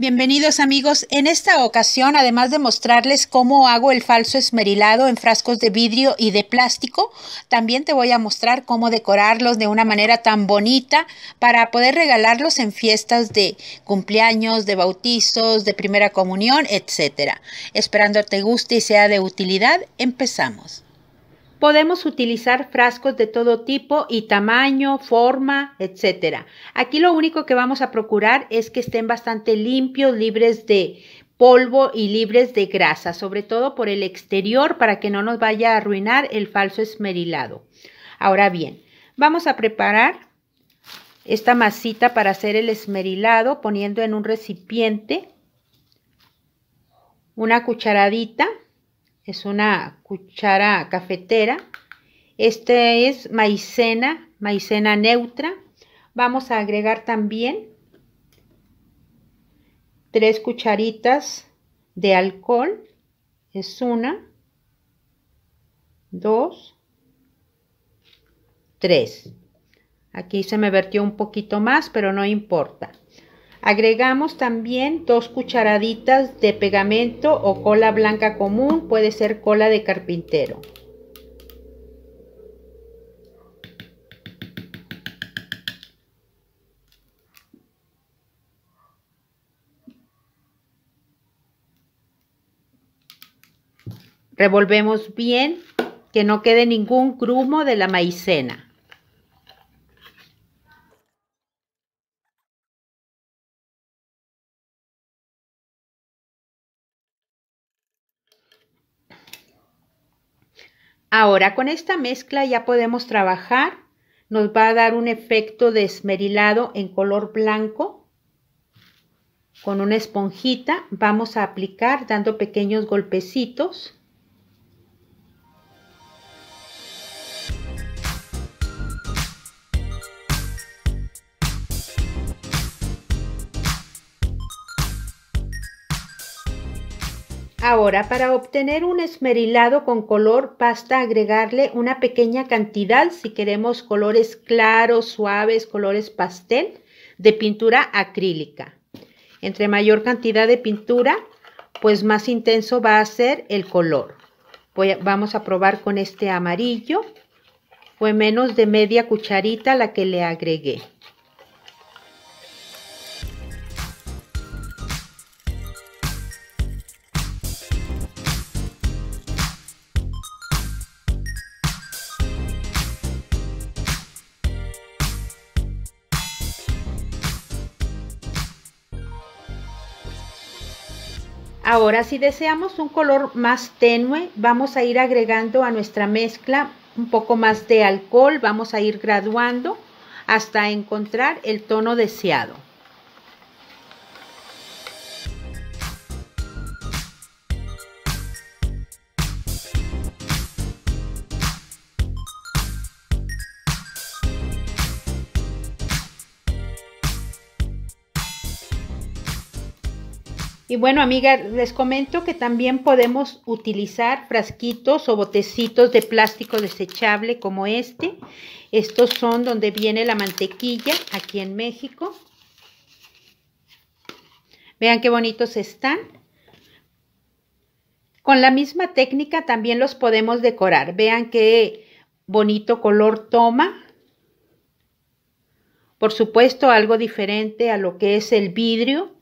Bienvenidos amigos. En esta ocasión, además de mostrarles cómo hago el falso esmerilado en frascos de vidrio y de plástico, también te voy a mostrar cómo decorarlos de una manera tan bonita para poder regalarlos en fiestas de cumpleaños, de bautizos, de primera comunión, etc. Esperando te guste y sea de utilidad, empezamos. Podemos utilizar frascos de todo tipo y tamaño, forma, etc. Aquí lo único que vamos a procurar es que estén bastante limpios, libres de polvo y libres de grasa, sobre todo por el exterior para que no nos vaya a arruinar el falso esmerilado. Ahora bien, vamos a preparar esta masita para hacer el esmerilado poniendo en un recipiente una cucharadita es una cuchara cafetera. Este es maicena, maicena neutra. Vamos a agregar también tres cucharitas de alcohol. Es una, dos, tres. Aquí se me vertió un poquito más, pero no importa. Agregamos también dos cucharaditas de pegamento o cola blanca común, puede ser cola de carpintero. Revolvemos bien, que no quede ningún grumo de la maicena. Ahora con esta mezcla ya podemos trabajar. Nos va a dar un efecto de esmerilado en color blanco. Con una esponjita vamos a aplicar dando pequeños golpecitos. Ahora, para obtener un esmerilado con color, basta agregarle una pequeña cantidad, si queremos colores claros, suaves, colores pastel, de pintura acrílica. Entre mayor cantidad de pintura, pues más intenso va a ser el color. vamos a probar con este amarillo. Fue menos de media cucharita la que le agregué. Ahora, si deseamos un color más tenue, vamos a ir agregando a nuestra mezcla un poco más de alcohol, vamos a ir graduando hasta encontrar el tono deseado. Y bueno, amigas, les comento que también podemos utilizar frasquitos o botecitos de plástico desechable como este. Estos son donde viene la mantequilla aquí en México. Vean qué bonitos están. Con la misma técnica también los podemos decorar. Vean qué bonito color toma. Por supuesto, algo diferente a lo que es el vidrio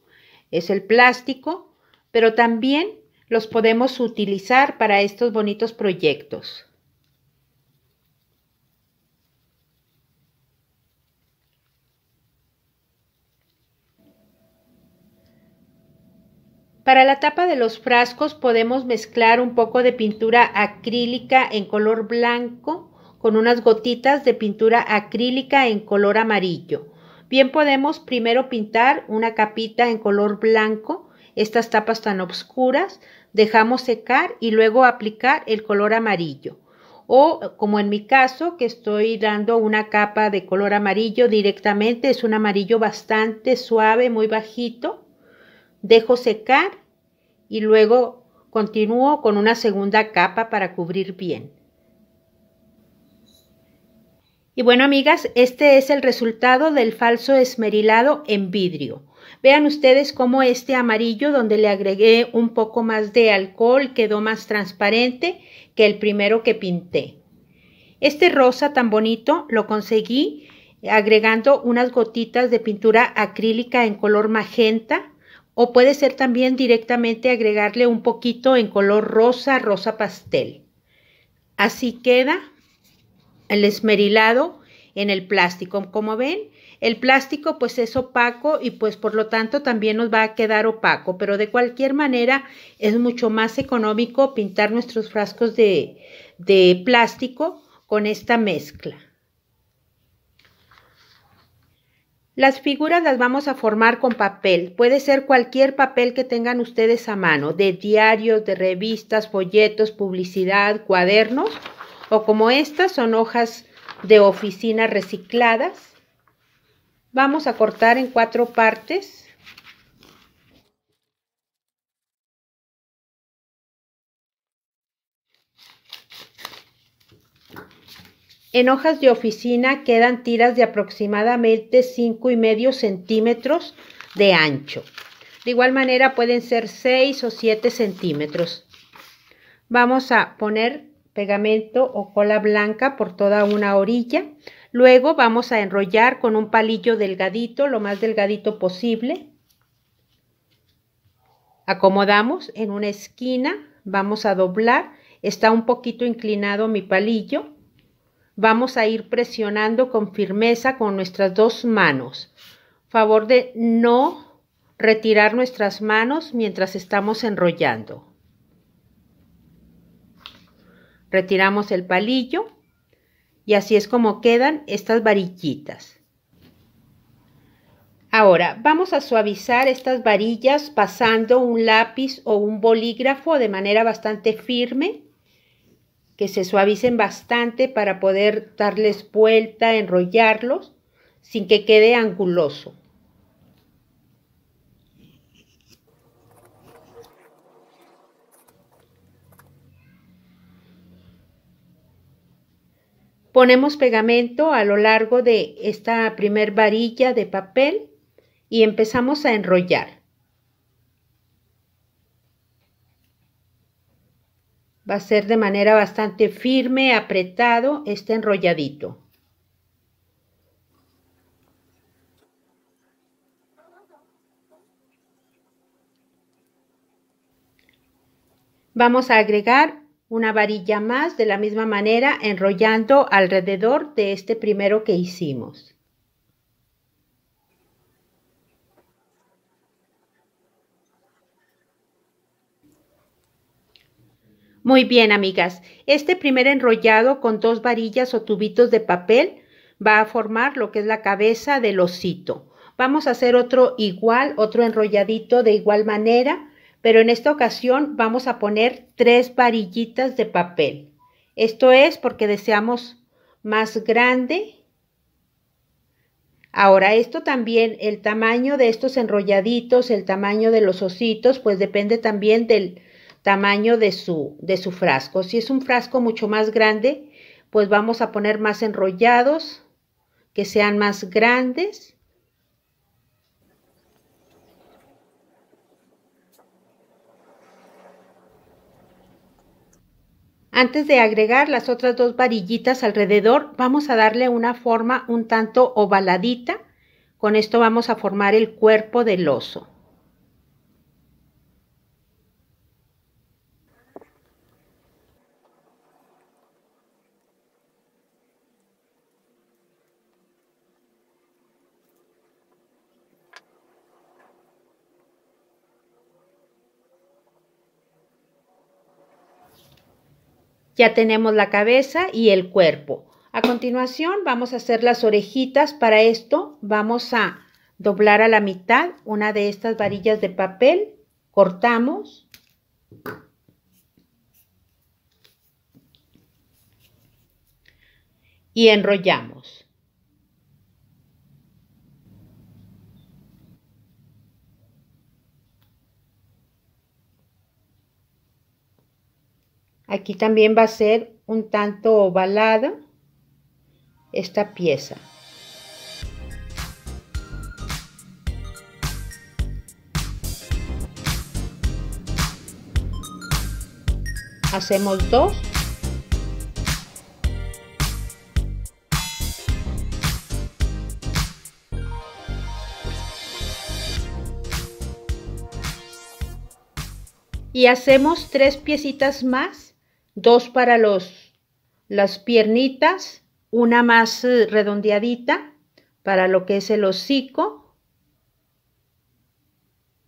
es el plástico, pero también los podemos utilizar para estos bonitos proyectos. Para la tapa de los frascos podemos mezclar un poco de pintura acrílica en color blanco con unas gotitas de pintura acrílica en color amarillo Bien podemos primero pintar una capita en color blanco, estas tapas tan oscuras, dejamos secar y luego aplicar el color amarillo. O como en mi caso, que estoy dando una capa de color amarillo directamente, es un amarillo bastante suave, muy bajito. Dejo secar y luego continúo con una segunda capa para cubrir bien. Y bueno, amigas, este es el resultado del falso esmerilado en vidrio. Vean ustedes cómo este amarillo, donde le agregué un poco más de alcohol, quedó más transparente que el primero que pinté. Este rosa tan bonito lo conseguí agregando unas gotitas de pintura acrílica en color magenta o puede ser también directamente agregarle un poquito en color rosa, rosa pastel. Así queda el esmerilado en el plástico. Como ven, el plástico pues es opaco y pues por lo tanto también nos va a quedar opaco, pero de cualquier manera es mucho más económico pintar nuestros frascos de, de plástico con esta mezcla. Las figuras las vamos a formar con papel. Puede ser cualquier papel que tengan ustedes a mano, de diarios, de revistas, folletos, publicidad, cuadernos o como estas son hojas de oficina recicladas. Vamos a cortar en cuatro partes. En hojas de oficina quedan tiras de aproximadamente 5 y medio centímetros de ancho. De igual manera pueden ser 6 o 7 centímetros. Vamos a poner pegamento o cola blanca por toda una orilla. Luego vamos a enrollar con un palillo delgadito, lo más delgadito posible. Acomodamos en una esquina, vamos a doblar. Está un poquito inclinado mi palillo. Vamos a ir presionando con firmeza con nuestras dos manos. Favor de no retirar nuestras manos mientras estamos enrollando. Retiramos el palillo y así es como quedan estas varillitas. Ahora vamos a suavizar estas varillas pasando un lápiz o un bolígrafo de manera bastante firme, que se suavicen bastante para poder darles vuelta, enrollarlos sin que quede anguloso. Ponemos pegamento a lo largo de esta primer varilla de papel y empezamos a enrollar. Va a ser de manera bastante firme, apretado este enrolladito. Vamos a agregar una varilla más de la misma manera enrollando alrededor de este primero que hicimos. Muy bien, amigas. Este primer enrollado con dos varillas o tubitos de papel va a formar lo que es la cabeza del osito. Vamos a hacer otro igual, otro enrolladito de igual manera pero en esta ocasión vamos a poner tres varillitas de papel. Esto es porque deseamos más grande. Ahora, esto también, el tamaño de estos enrolladitos, el tamaño de los ositos, pues depende también del tamaño de su, de su frasco. Si es un frasco mucho más grande, pues vamos a poner más enrollados, que sean más grandes. Antes de agregar las otras dos varillitas alrededor, vamos a darle una forma un tanto ovaladita. Con esto vamos a formar el cuerpo del oso. Ya tenemos la cabeza y el cuerpo. A continuación vamos a hacer las orejitas. Para esto vamos a doblar a la mitad una de estas varillas de papel. Cortamos. Y enrollamos. Aquí también va a ser un tanto ovalada esta pieza. Hacemos dos. Y hacemos tres piecitas más dos para los, las piernitas, una más eh, redondeadita para lo que es el hocico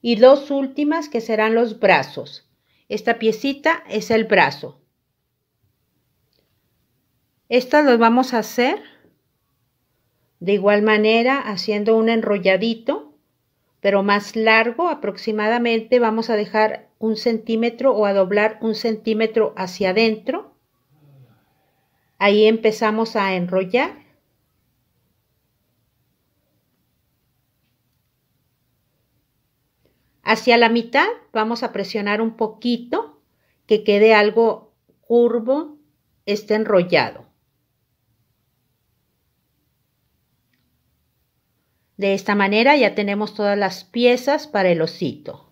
y dos últimas que serán los brazos. Esta piecita es el brazo. Estas las vamos a hacer de igual manera haciendo un enrolladito, pero más largo aproximadamente vamos a dejar un centímetro o a doblar un centímetro hacia adentro. Ahí empezamos a enrollar. Hacia la mitad vamos a presionar un poquito que quede algo curvo, esté enrollado. De esta manera ya tenemos todas las piezas para el osito.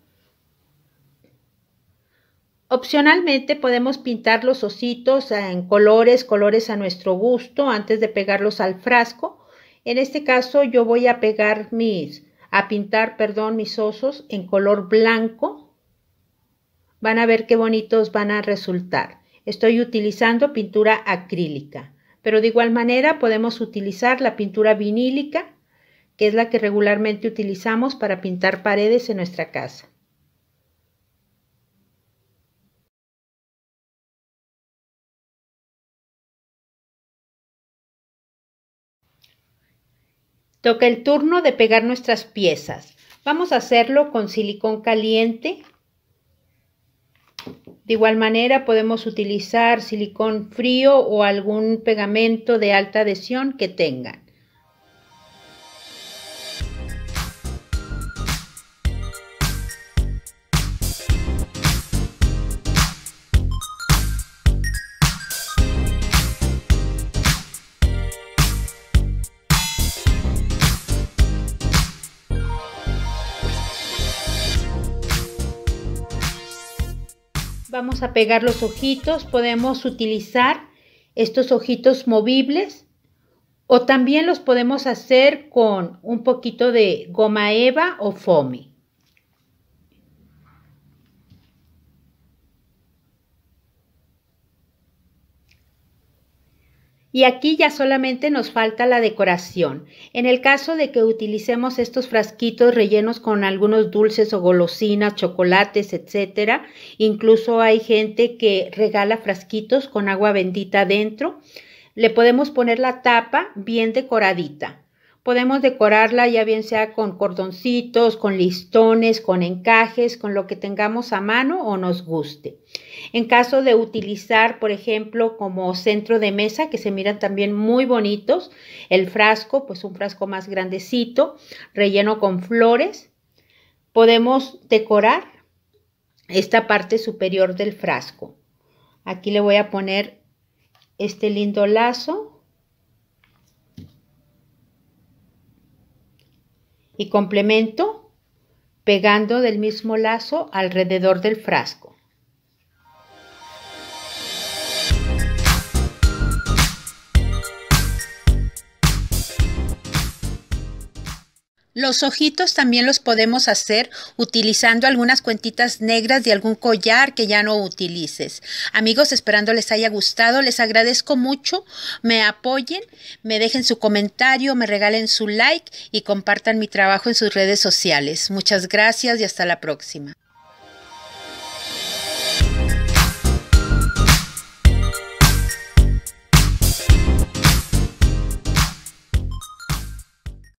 Opcionalmente podemos pintar los ositos en colores, colores a nuestro gusto antes de pegarlos al frasco. En este caso yo voy a pegar mis, a pintar, perdón, mis osos en color blanco. Van a ver qué bonitos van a resultar. Estoy utilizando pintura acrílica, pero de igual manera podemos utilizar la pintura vinílica, que es la que regularmente utilizamos para pintar paredes en nuestra casa. Toca el turno de pegar nuestras piezas. Vamos a hacerlo con silicón caliente. De igual manera podemos utilizar silicón frío o algún pegamento de alta adhesión que tengan. vamos a pegar los ojitos, podemos utilizar estos ojitos movibles o también los podemos hacer con un poquito de goma eva o foamy. y aquí ya solamente nos falta la decoración. En el caso de que utilicemos estos frasquitos rellenos con algunos dulces o golosinas, chocolates, etcétera, incluso hay gente que regala frasquitos con agua bendita dentro, le podemos poner la tapa bien decoradita. Podemos decorarla ya bien sea con cordoncitos, con listones, con encajes, con lo que tengamos a mano o nos guste. En caso de utilizar, por ejemplo, como centro de mesa, que se miran también muy bonitos, el frasco, pues un frasco más grandecito, relleno con flores, podemos decorar esta parte superior del frasco. Aquí le voy a poner este lindo lazo y complemento pegando del mismo lazo alrededor del frasco. Los ojitos también los podemos hacer utilizando algunas cuentitas negras de algún collar que ya no utilices. Amigos, esperando les haya gustado, les agradezco mucho, me apoyen, me dejen su comentario, me regalen su like y compartan mi trabajo en sus redes sociales. Muchas gracias y hasta la próxima.